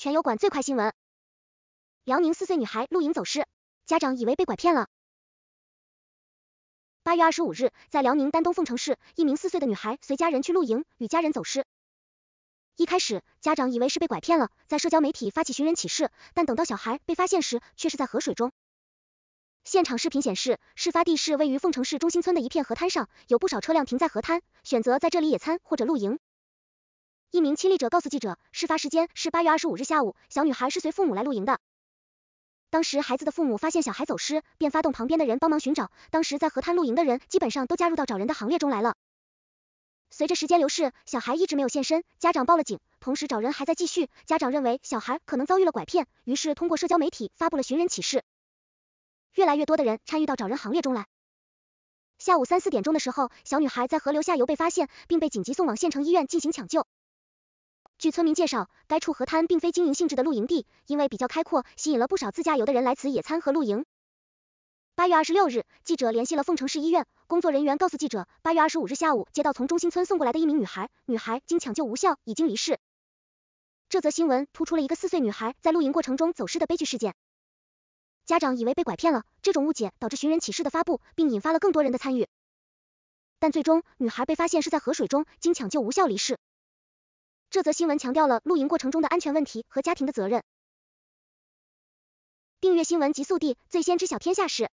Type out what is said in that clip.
全油馆最快新闻：辽宁四岁女孩露营走失，家长以为被拐骗了。八月二十五日，在辽宁丹东凤城市，一名四岁的女孩随家人去露营，与家人走失。一开始，家长以为是被拐骗了，在社交媒体发起寻人启事。但等到小孩被发现时，却是在河水中。现场视频显示，事发地是位于凤城市中心村的一片河滩上，有不少车辆停在河滩，选择在这里野餐或者露营。一名亲历者告诉记者，事发时间是八月二十五日下午，小女孩是随父母来露营的。当时孩子的父母发现小孩走失，便发动旁边的人帮忙寻找。当时在河滩露营的人基本上都加入到找人的行列中来了。随着时间流逝，小孩一直没有现身，家长报了警，同时找人还在继续。家长认为小孩可能遭遇了拐骗，于是通过社交媒体发布了寻人启事，越来越多的人参与到找人行列中来。下午三四点钟的时候，小女孩在河流下游被发现，并被紧急送往县城医院进行抢救。据村民介绍，该处河滩并非经营性质的露营地，因为比较开阔，吸引了不少自驾游的人来此野餐和露营。八月二十六日，记者联系了凤城市医院，工作人员告诉记者，八月二十五日下午接到从中心村送过来的一名女孩，女孩经抢救无效已经离世。这则新闻突出了一个四岁女孩在露营过程中走失的悲剧事件，家长以为被拐骗了，这种误解导致寻人启事的发布，并引发了更多人的参与，但最终女孩被发现是在河水中，经抢救无效离世。这则新闻强调了露营过程中的安全问题和家庭的责任。订阅新闻极速递，最先知晓天下事。